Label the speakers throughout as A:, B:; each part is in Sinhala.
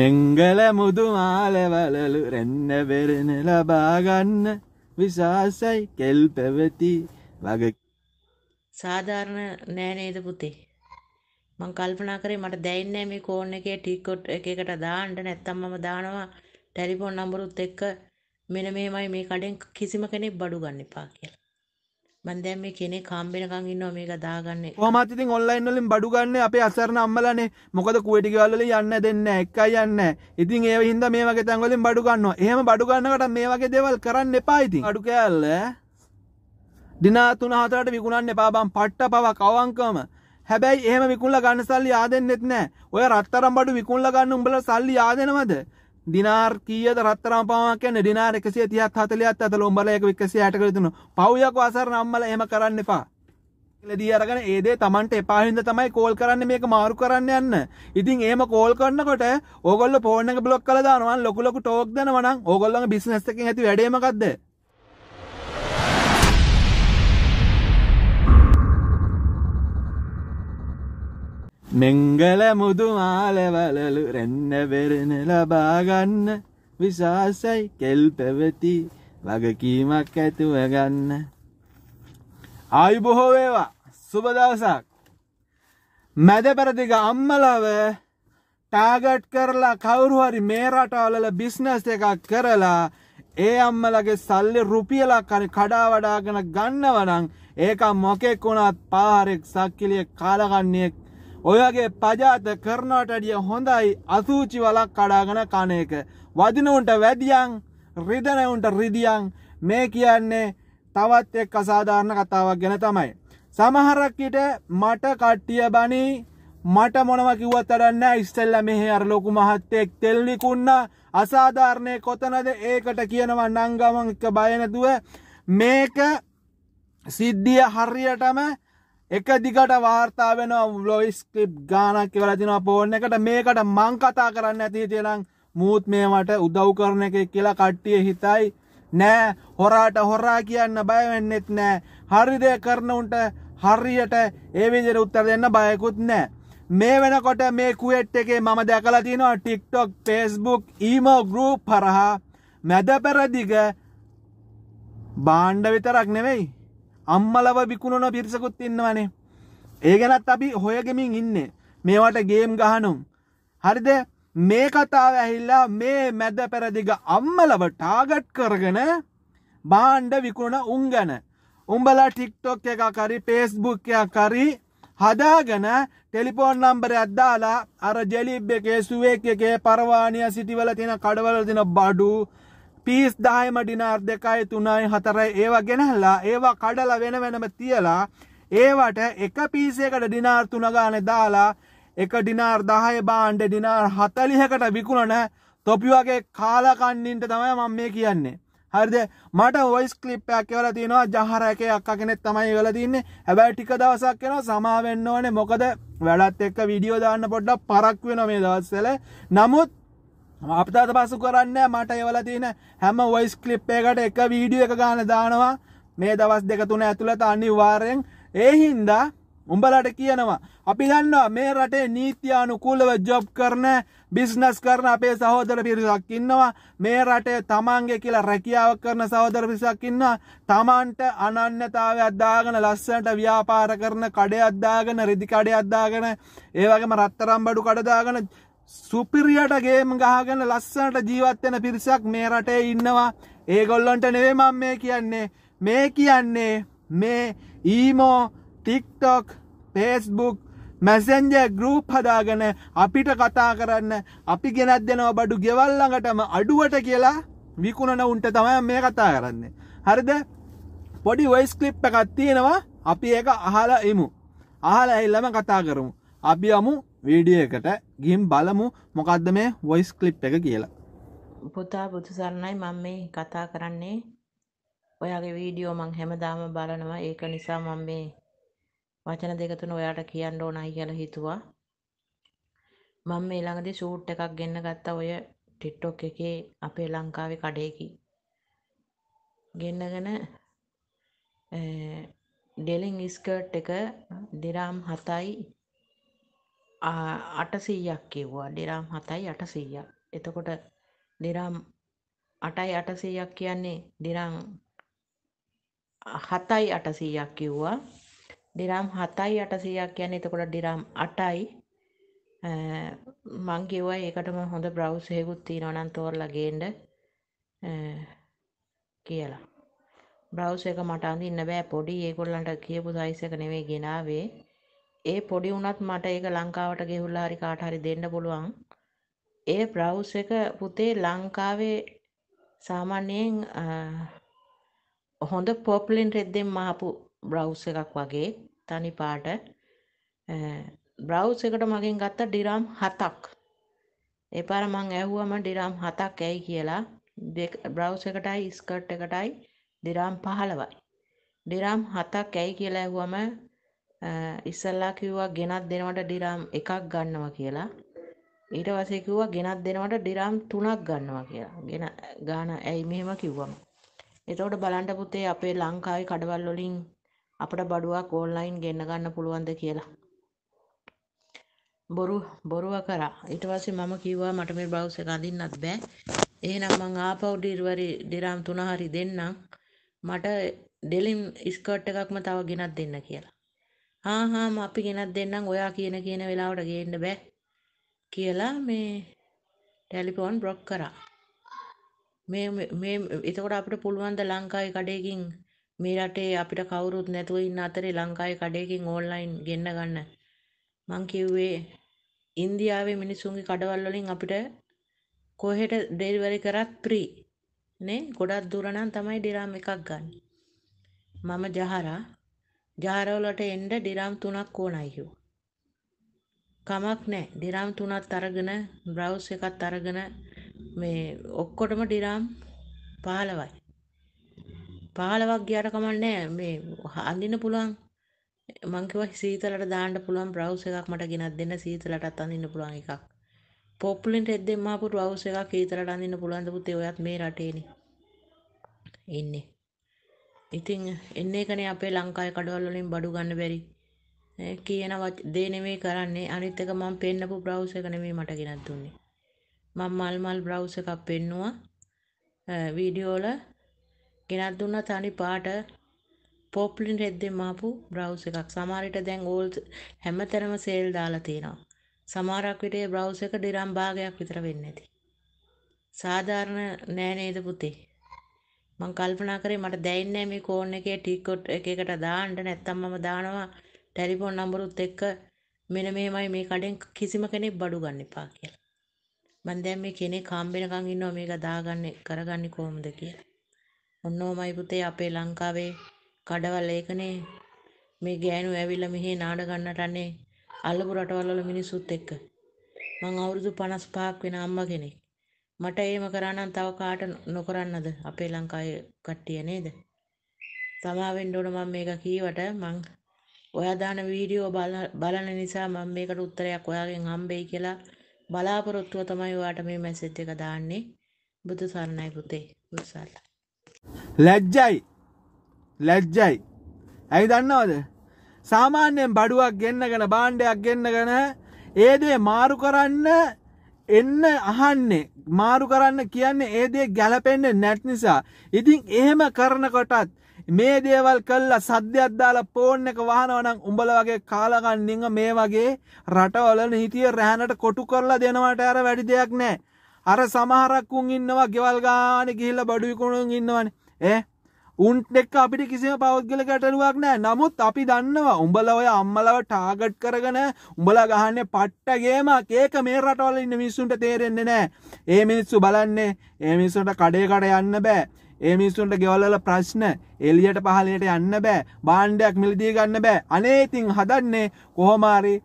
A: මෙංගල මුදු මාලවලලු රැන්න බෙරෙන ලබාගන්න විශාසයි කෙල් පැවති වග
B: සාධාරණ නෑනේද පුතේ මං කල්පනා කරේ මට දැයින්නේ මේ කෝන් එකේ ටිකොට් එකකට දාන්න නැත්තම් මම දානවා ටෙලිෆෝන් නම්බරුත් එක්ක මෙන්න මේමයි මේ කඩෙන් කිසිම කෙනෙක් බඩු ගන්න එපා කියලා මන් දැන් මේ කෙනෙක් හම්බෙනකන් ඉන්නවා මේක දාගන්නේ. කොහොමත්
A: ඉතින් ඔන්ලයින් වලින් බඩු ගන්න අපේ අසරණ අම්මලානේ. මොකද කුවේටි ගෙවල් වලින් යන්න දෙන්නේ නැහැ. එකයි යන්නේ. ඉතින් ඒව හින්දා මේ වගේ තැන් වලින් බඩු ගන්නවා. එහෙම බඩු ගන්නකොට මේ වගේ දේවල් කරන්න එපා ඉතින්. බඩු කෑල්ල දිනා 3-4ට විකුණන්න එපා බං. පට්ට පවක් අවංකවම. හැබැයි එහෙම විකුණලා ගන්න සල්ලි ආදෙන්නෙත් නැහැ. ඔය රත්තරන් බඩු විකුණලා ගන්න උඹලා සල්ලි ආදෙනවද? දිනාර් කීයද රත්තරන් පාවා කියන්නේ දිනාර් 130ත් 40ත් අතල උඹලා ඒක 160ට කරගෙන පව්යක් වාසරණ අම්මලා එහෙම කරන්න එපා. දී අරගෙන ඒ දේ Tamanට එපා හින්දා තමයි කෝල් කරන්නේ මේක මාරු කරන්න යන්න. ඉතින් එහෙම කෝල් කරනකොට ඕගොල්ලෝ ෆෝන් එක බ්ලොක් කරලා දානවා. ලොකු ලොකු ටෝක් දෙනවා නම් ඕගොල්ලන්ගේ බිස්නස් එකෙන් ඇති වැඩේ මොකද්ද? මෙංගල මුදු මාලවලලු රැන්න බෙරෙන ලබාගන්න විශාසයි කෙල් පැවති වගකීමක් ඇතුව ගන්න. ආයු බොහෝ වේවා සුබදවසක් මැද පැරදිග අම්මලව ටාගට් කරලා කවුරුහරි මේ රටවලල බිස්නස් එකක් කරලා ඒ අම්මලගේ සල්ලි රුපියලක් කරි කඩා වඩාගෙන ගන්නවනං ඒක මොකෙක් වුණත් පාරෙක් සක්කිලිය කාලගන්නේෙක් ඔයගේ පජාත කරනවටඩිය හොඳයි අසූචි වලක් කඩාගෙන කණයක. වදිනුන්ට වැඩියන් රිදනවුන්ට රිදියන් මේ කියන්නේ තවත් එක් අසාධාරණ කතාවක් ගැන තමයි. සමහරක්කිට මට කට්ටිය බනි මට මොනව කිවත් අඩන්න ඉස්සල්ල මෙහෙ අර ලොකු මහත්තෙක් තෙල්ලිකුන්න අසාධාරණය කොතනද ඒකට කියනවා නංගමන් එක බයනැතුව මේක සිද්ධිය හරියටම එක දිගට වාර්තා වෙන ලොයිස් කලිප් ගානක් කියලා තිනවා ෆෝන් එකට මේකට මං කතා කරන්න ඇති තියනම් මූත් මේවට උදව් කරන එක කියලා කට්ටිය හිතයි නෑ හොරාට හොරා කියන්න බය වෙන්නෙත් නෑ හරි දේ කරන උන්ට හරියට ඒ විදිහට උත්තර දෙන්න බයකුත් නෑ මේ වෙනකොට මේ කුවෙට් එකේ මම දැකලා තිනවා TikTok Facebook emo group හරහා මැද පෙරදිග භාණ්ඩ විතරක් නෙවෙයි අම්මලව විකුණන පිරිසකුත් ඉන්නවනේ. ඒ ගැනත් අපි හොයගෙමින් ඉන්නේ. මේවට ගේම් ගහනුම්. හරිද මේ කතාව ඇහිල්ලා මේ මැද පැරදිග අම්මලව ටාගට් කරගෙන බාණ්ඩ විකුණ උන් ගැන. උඹලා ටික්ටොක් එක කරි පේස්බුක්කයක් කරි හදාගන ටෙලිපෝන් නම්බර ඇද්දාලා අර ජෙලිබ් එකේ සුවේ එකේ පරවාණය සිටිවල තින කඩවල තින බඩු පිස් දායම ඩිනාර් දෙකයි තුනයි හතරයි ඒවා ගෙනහල්ලා ඒවා කඩල වෙන වෙනම තියලා ඒවට එක පිසේකට ඩිනාර් තුනගාන දාලා එක ඩිනාර් දහය බාන්්ඩ ඩිනාර් හතලිහකට විකුණන තොපි වගේ කාලකන්නින්ට තමයි මම මේ කියන්නේ. හරිද මට ඔයිස් කලිප්යක් වල තියෙනවා ජහර එක අක්ක කෙනෙත් තමයි වෙල තින්නේ හැබැයි ටික දවසක් කෙනවා සමාවෙන්න ඕනේ මොකද වැඩත් එක්ක විඩියෝ දාන්න පොඩ්ඩක් පරක් වෙන මේ දවස්සල නමුත් අපිතාත පසු කරන්න මට එවල තියෙන හැම වයිස් කලිප්පයකට එක වීඩිය එක ගාන දානවා මේ දවස් දෙකතුන ඇතුළත අනිවාරයෙන් ඒහින්දා උඹලට කියනවා අපි දන්නවා මේ රටේ නීතියානුකූලව ජොබ් කරන බිස්නස් කරන අපේ සහෝදර පිරිසක් ඉන්නවා මේ රටේ තමන්ගේ කියලා රැකියාව කරන සහෝදර පිරිසක් ඉන්නවා තමන්ට අනන්‍යතාවයක් දාගෙන ලස්සනට ව්‍යාපාර කරන කඩයක් දාගෙන රෙදි කඩයක් දාගෙන ඒ වගේම රත්තරන් බඩු කඩ දාගෙන සුපිරියට ගේම් ගහගෙන ලස්සනට ජීවත්වෙන පිරිසක් මේ රටේ ඉන්නවා ඒගොල්ලොන්ට නෙවේ මං මේ කියන්නේ මේ කියන්නේ මේ imo TikTok Facebook Messenger group හදාගෙන අපිට කතා කරන්න අපි ගෙනත් දෙනවා බඩු ගෙවල්ලඟටම අඩුවට කියලා විකුණන උන්ට තමයි මේ කතා කරන්නේ හරිද පොඩි වයිස් කලිප් එකක් තියෙනවා අපි ඒක අහලා එමු අහලා එල්ලම කතා කරමු අපි අමු වීඩිය එකට ගිම් බලමු මොකක්ද මේ වොයිස් කලිප් එක කියලා
B: පුතා බුදුසරණයි මම මේ කතා කරන්නේ ඔයාගේ වීඩියෝ මං හැමදාම බලනවා ඒක නිසා මම මේ වචන දෙක තුන ඔයාට කියන්න ඕනයි කියලා හිතුවා මම මේ ළඟදී ෂූට් එකක් ගෙන්න ගත්තා ඔය ටික්ටොක් එකේ අපේ ලංකාවේ කඩේකි ගෙන්නගෙන ඩෙලිං ස්කර්ට් එක දිරාම් හතයි අටසීයක් කිව්වා ඩිරාම් හතයි අටසීයක් එතකොට ඩිරාම් අටයි අටසීයක් කියන්නේ ඩිරාම් හතයි අටසීයක් කිව්වා ඩිරාම් හතයි අටසීයක් කියන්නේ එතකොට ඩිරාම් අටයි මං කිව්වා ඒකටම හොඳ බ්‍රව්සයකුත් තියෙනවා නම් තෝරලා ගේන්න කියලා බ්‍රව්ස එක මට අඳින්න බෑ පොඩි ඒගොල්ලන්ට කියපු සයිස් එක නෙවෙයි ගෙනාවේ ඒ පොඩි වුණත් මට ඒක ලංකාවට ගෙහුල්ලා හරි කාට හරි දෙන්න පුළුවන්. ඒ බ්‍රවුස් එක පුතේ ලංකාවේ සාමාන්‍යයෙන් හොඳ පොප්ලින් රෙද්දෙන් මහපු බ්‍රවුස් එකක් වගේ තනි පාට බ්‍රවුස් එකට මගෙන් ගත්ත ඩිරම් හතක් එපාර මං ඇහුවම ඩිරම් හතක් ඇයි කියලා බ්‍රවුස් එකටයි ස්කට් එකටයි දිරම් පහළවයි. දිරම් හතක් ඇයි කියලා ඇහුවම ඉස්සල්ලා කිව්වා ගෙනත් දෙනවට ඩිරාම් එකක් ගන්නවා කියලා ඊට පස්සේ කිව්වා ගෙනත් දෙනවට ඩිරාම් තුනක් ගන්නවා කියලා ගෙන ගාන ඇයි මෙහෙම කිව්වම එතකොට බලන්න පුතේ අපේ ලංකාවේ කඩවල් වලින් අපිට බඩුවක් ඕන්ලයින් ගෙන්න ගන්න පුළුවන්ද කියලා බොරු බොරුව කරා ඊට පස්සේ මම කිව්වා මට මේ බ්‍රවුස් එක අඳින්නත් බෑ එහෙනම් මං ආපහු ඩිරවරි ඩිරාම් තුන හරි දෙන්නම් මට ඩෙලිම් ස්කර්ට් එකක්ම තව ගෙනත් දෙන්න කියලා ආ හාම අපි ගෙනත් දෙන්නම් ඔයා කියන කියන වෙලාවට ගේන්න බෑ කියලා මේ ටෙලිෆෝන් බ්ලොක් කරා. මේ මේ එතකොට අපිට පුළුවන් ද ලංකාවේ කඩේකින් මේ රටේ අපිට කවුරුත් නැතුව ඉන්න අතරේ ලංකාවේ කඩේකින් ඕන්ලයින් ගෙන්න ගන්න මං කිව්වේ ඉන්දියාවේ මිනිස්සුන්ගේ කඩවල් වලින් අපිට කොහෙට ඩෙලිවරි කරත් ෆ්‍රී නේ ගොඩක් දුර නම් තමයි ඩිරාම් එකක් ගන්න මම ජහරා ජාරවලට එන්න ඩිරම් තුනක් ඕනයි කිව්වා. කමක් නැහැ. ඩිරම් තුනක් අරගෙන බ්‍රවුස් එකත් අරගෙන මේ ඔක්කොටම ඩිරම් 15යි. 15ක් ගියාට කමක් නැහැ. මේ අඳින්න පුළුවන් මං කිව්වා සීතලට දාන්න පුළුවන් බ්‍රවුස් එකක් මට ගෙනත් දෙන්න සීතලටත් අඳින්න පුළුවන් එකක්. පොප්ලින්ට එද්දෙන් මාපු බ්‍රවුස් එකක් සීතලට අඳින්න පුළුවන් ද පුතේ ඔයත් මේ රටේනේ. ඉන්නේ. ඉතිං එන්න එකනේ අපේ ලංකායි කඩවල් වලින් බඩු ගන්න බැරි කියන දේ නෙමේ කරන්නේ අනිත් එක මම පෙන්නපු බ්‍රවුස් එක නෙමේ මට ගෙනත් දුන්නේ. මම මල් මල් බ්‍රවුස් එකක් පෙන්නුවා. වීඩියෝ වල ගෙනත් දුන්නා තනි පාට පොප්ලින් රෙද්දෙන් මාපු බ්‍රවුස් එකක්. සමහර විට දැන් ඕල් හැමතැනම සේල් දාලා තියෙනවා. සමහරක් විට ඒ බ්‍රවුස් එක ඩිරම් භාගයක් විතර වෙන්නේ නැති. සාධාරණ නෑ නේද පුතේ? මං කල්පනා කරේ මට දැයින්නේ මේ කෝන් එකේ ටිකොට් එක එකට දාන්න නැත්තම් මම දානවා ටෙලිෆෝන් නම්බරුත් එක්ක මෙන්න මේමයි මේ කඩෙන් කිසිම කෙනෙක් බඩු ගන්න එපා කියලා. මං දැන් මේ කෙනෙක් හම්බෙනකන් ඉන්නවා මේක දාගන්නේ කරගන්නේ කොහොමද කියලා. ඔන්න ඕමයි පුතේ අපේ ලංකාවේ කඩවල ඒකනේ මේ ගෑනු ඇවිල්ලා මෙහි නාඩ ගන්නට අනේ අල්ලපු රටවල් වල මිනිස්සුත් එක්ක. මං අවුරුදු 55ක් වෙන අම්මා කෙනෙක්. මට එහෙම කරානම් තව කාට නොකරන්නද අපේ ලංකාවේ කට්ටිය නේද? සමා වෙන්න ඕන මම මේක කීවට මං ඔයා දාන වීඩියෝ බලන නිසා මම මේකට උත්තරයක් ඔයාගෙන් හම්බෙයි කියලා බලාපොරොත්තුව තමයි ඔයාට මේ මැසේජ් එක දාන්නේ. බුදු සරණයි පුතේ. බුදු සරණයි.
A: ලැජ්ජයි. ලැජ්ජයි. ඇයි දන්නවද? සාමාන්‍යයෙන් බඩුවක් ගෙන්නගෙන භාණ්ඩයක් ගෙන්නගෙන ඒ දේ මාරු කරන්න එන්න අහන්නේ මාරු කරන්න කියන්නේ ඒ දේ ගැලපෙන්නේ නැත් නිසා. ඉතින් එහෙම කරනකොටත් මේ දේවල් කල්ලා සද්‍යයක් දාලා ෆෝන් එක වහනවා නම් උඹල වගේ කාලගන්නින්ම මේ වගේ රටවල නීතිය රැහැනට කොටු කරලා දෙනවට අර වැඩි දෙයක් නැහැ. අර සමහරක් උන් ඉන්නවා ගෙවල් ගානේ ගිහිල්ලා බඩු විකුණුන් ඉන්නවනේ. ඈ උන්ට එක්ක අපිට කිසිම පෞද්ගල ගැටලුවක් නෑ නමුත් අපි දන්නවා උඹලා ඔය අම්මලව ටාගට් කරගෙන උඹලා ගහන්නේ පට්ටගේමක් ඒක මේ රටවල ඉන්න මිනිස්සුන්ට තේරෙන්නේ නෑ ඒ මිනිස්සු බලන්නේ ඒ මිනිස්සුන්ට කඩේ කඩ යන්න බෑ ඒ මිනිස්සුන්ට ගෙවල්වල ප්‍රශ්න එළියට පහළට යන්න බෑ බාණ්ඩයක් මිලදී ගන්න බෑ අනේ ඉතින් හදන්නේ කොහොම හරි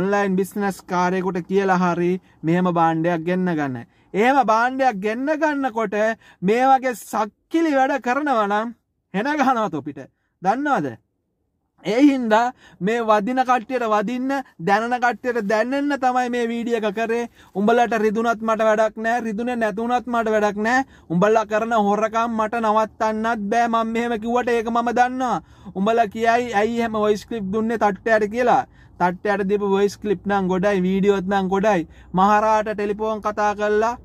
A: ඔන්ලයින් බිස්නස් කාරයෙකුට කියලා හරි මෙහෙම බාණ්ඩයක් ගෙන්න ගන්න. එහෙම බාණ්ඩයක් ගෙන්න ගන්නකොට මේ වගේ සක්කිලි වැඩ කරනවා නම් හෙන ගහනවතු පිට දන්නවාද ඒහින්දා මේ වදින කට්ටියට වදින්න දැනන කට්ටියට දැනන්න තමයි මේ වීඩිය එක කරේ උඹලට රිදුනත් මට වැඩක් නෑ රිදුන නැතුනත් මට වැඩක් නෑ උඹල්ලා කරන හොරකම් මට නවත්තන්නත් බෑ මම මෙහෙම කිව්වට ඒක මම දන්නවා උඹලා කියයි ඇයි එහෙම වොයිස් ක්ලිප් දුන්නේ තට්ටයට කියලා තට්ටයට දීපු වොයිස් ක්ලිප් නම් ගොඩයි වීඩියෝත් නම් ගොඩයි මහරාට ටෙලිෆෝන් කතා කරලා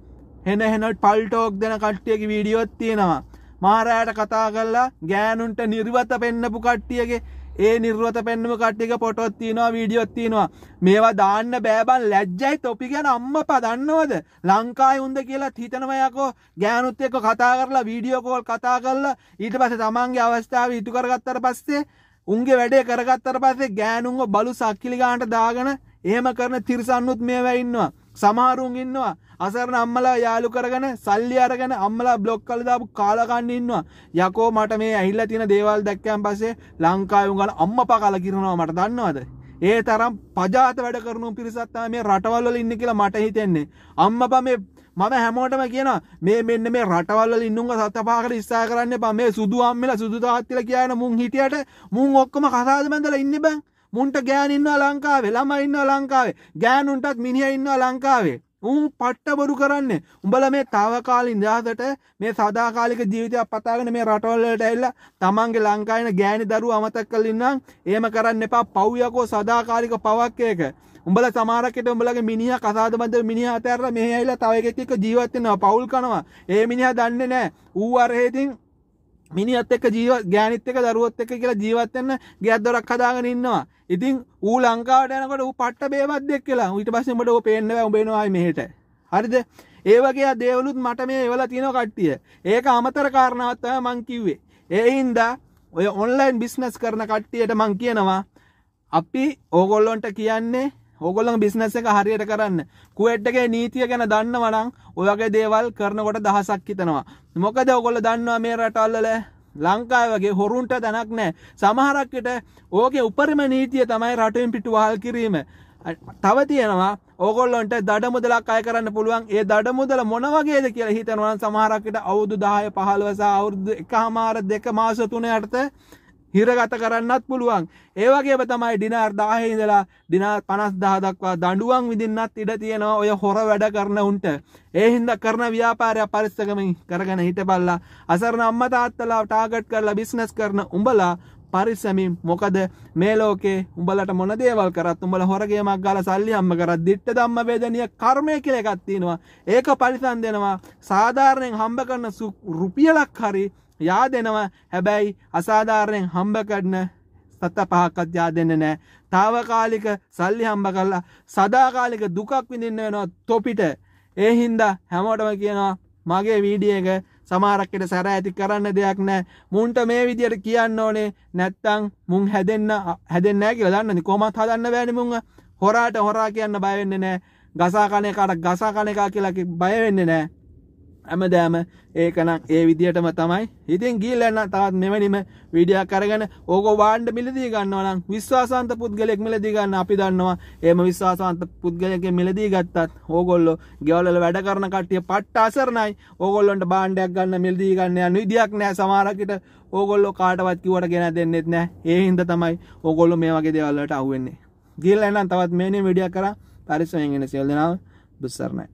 A: හෙන හෙන පල්ටෝක් දෙන කට්ටියගේ වීඩියෝත් තියෙනවා මාරෑට කතා කල්ලා ගෑනුන්ට නිර්වත පෙන්න්නපු කට්ටියගේ ඒ නිර්වත පෙන්න්නම කට්ටික පොටොත්තිනවා වීඩියොත්තිනවා මේවා දාන්න බෑබන් ලැජ්ජයි තොපි ගැන අම්ම පදන්නවද ලංකායි උන්ද කියලා හිතනවයකෝ ගෑනුත් එක්ක කතා කරලා වීඩියෝකෝල් කතා කරලා ඊට පස තමන්ගේ අවස්ථාව ඉතුකරගත්තර පස්සේ උන්ගේ වැඩේ කරගත්තර පස්සේ ගෑනුන්ව බලු සක්කිලි ගාන්ට දාගන ඒම කරන තිරිසන්නුත් මේ වැඉන්නවා සමාරුන් ඉන්නවා අසරණ අම්මලා යාලු කරගෙන සල්ලි අරගෙන අම්මලා බ්ලොක් කළ දාපු කාලකන්න ඉන්නවා යකෝ මට මේ ඇහිල්ලා තියෙන දේවල් දැක්කයන් පස්සේ ලංකාවේ උගල අම්මපා කාලා කිරනවා මට දන්නවද ඒ තරම් පජාත වැඩ කරනු පිරිසක් තමයි මේ රටවල් වල ඉන්නේ කියලා මට හිතෙන්නේ අම්මපා මේ මම හැමෝටම කියන මේ මෙන්න මේ රටවල්ල ඉන්නුන්ග සතපාකට ස්සා කරන්න බ මේ සුදු අම්මල සුදු තාත්තිල කියන මුං හිටියට මුං ඔක්කම කසාද බැඳල ඉන්න බෑ මුන්ට ගෑන් ඉන්නවා ලංකාවේ ළමයි ඉන්නවා ලංකාවේ ගෑනුන්ටත් මිනිහ ඉන්නවා ලංකාවේ උන් පට්ට බොරු කරන්න උඹල මේ තාවකාල ඉදහසට මේ සදාකාලික ජීවිතයක් පතාගෙන මේ රටවල්ලට ඇල්ල තමන්ගේ ලංකායින ගෑනි දරු අමතක් කලින්නම් ඒම කරන්න එපා පව්යකෝ සදාකාලික පවක්කයක උඹල සමාරකට උඹලගේ මිනිහ කසාද බඳ මිනිහ අතැර මෙහහිලා තවකෙක් ජීවත්වෙනවා පවුල් කනවා ඒ මිනිහ දන්න නෑ ඌ අරහේතින් මිනිත් එක්ක ජීව ගෑනිත් එක දරුවත් එක කියලා ජීවත්වන්න ගෑත් දොරක් හදාගෙන ඉන්නවා ඉතින් ඌ ලංකාවට යනකොට ඌ පට්ට බේවත් දෙක් කියලා ඊට පස්සේ උඹට ඌ පේන්න බෑ උඹේනවායි මෙහෙට හරිද ඒ වගේ දේවලුත් මට මේ එවලා තියෙනවා කට්ටිය ඒක අමතර කාරණාවක් තමයි මං කිව්වේ ඒ හින්දා ඔය ඔන්ලයින් බිස්නස් කරන කට්ටියට මං කියනවා අපි ඕගොල්ලොන්ට කියන්නේ ඕගොල්ලන් බිස්නස් එක හරියට කරන්න කුවට්ටගේ නීතිය ගැන දන්නවනම් ඔයගේ දේවල් කරනකොට දහසක් හිතනවා මොකද ඔගොල්ල දන්නවා මේ රටල්ලල ලංකාව වගේ හොරුන්ට දැනක් නෑ සමහරක්කට ඕගේ උපරිම නීතිය තමයි රටෙන් පිටුවහල් කිරීම තව තියෙනවා ඕගොල්ලොන්ට දඩ මුදලක් අය කරන්න පුළුවන් ඒ දඩ මුදල මොනවගේද කියලා හිතනවන් සමහරක්කට අවුදු දාය පහළවසා අවුරුදු එක හමාර දෙක මාසතුනයටත හිරගත කරන්නත් පුළුවන් ඒවගේම තමයි ඩිනාර් දාහහිදලා ඩිනාර් පනස් දහදක්වා දඩුවන් විදින්නත් ඉඩ තියෙනවා ඔය හොර වැඩ කරන උන්ට ඒහින්ද කරන ව්‍යාපාරයක් පරිස්සකමින් කරගෙන හිට බල්ලා අසරන අම්මතාත්තලා ටාගට් කරලා බිස්නස් කරන උඹලා පරිස්සමින් මොකද මේ ලෝකේ උඹලට මොන දේවල් කරත් උඹල හොරගේමක් ගාලා සල්ලි අම්ම කරත් දිට්ට ධම්ම වේදනීය කර්මය කියලා එකක් තියෙනවා ඒක පරිසම් දෙනවා සාධාරණයෙන් හම්බ කරන රුපියලක් හරි යා දෙනවා හැබැයි අසාධාරණයෙන් හම්බ කරන සත පහක්වත් යා දෙන්න නෑ. తాවකාලික සල්ලි හම්බ කරලා සදාකාලික දුකක් විඳින්න වෙනවා තොපිට. ඒ හින්දා හැමෝටම කියනවා මගේ වීඩියෝ එක සමාරක්කට සැර ඇති කරන්න දෙයක් නෑ මුන්ට මේ විදියට කියන්න ඕනේ නැත්තං මුං හැදෙන්න්න හැදෙන්න කියලා දන්න කොමත් හදන්න වැනිමුං හොරාට හොරා කියන්න බයවෙන්න නෑ ගසා කනයකාට ගසා කනකා කියලා බයවෙන්න නෑ ඇමදෑම ඒකනම් ඒ විදිහටම තමයි ඉතින් ගිල්ලන්න තවත් මෙවැනිම විඩියක් කරගෙන ඕක වාන්ඩ මිලදී ගන්නවනම් විශ්වාසන්ත පුද්ගලෙක් මිලදී ගන්න අපි දන්නවා ඒම විශ්වාසන්ත පුද්ගලයක මිලදී ගත්තත් ඕගොල්ලෝ ගෙවල්ල වැඩ කරන කට්ටිය පට්ට අසරණයි ඕගොල්ලොන්ට බාණ්ඩයක් ගන්න මිලදී ගන්න යන විදියක් නෑ සමහරකට ඕගොල්ලෝ කාටවත් කිව්වට ගෙන දෙන්නෙත් නෑ ඒ හින්දා තමයි ඕගොල්ලෝ මේ වගේ දේවල් වලට අහුවෙන්නේ ගිල්ලන්න තවත් මෙවැනි විඩියක් කරා පරිස්සමෙන් ඉන්න සියලු දෙනාම දුස්සරණයි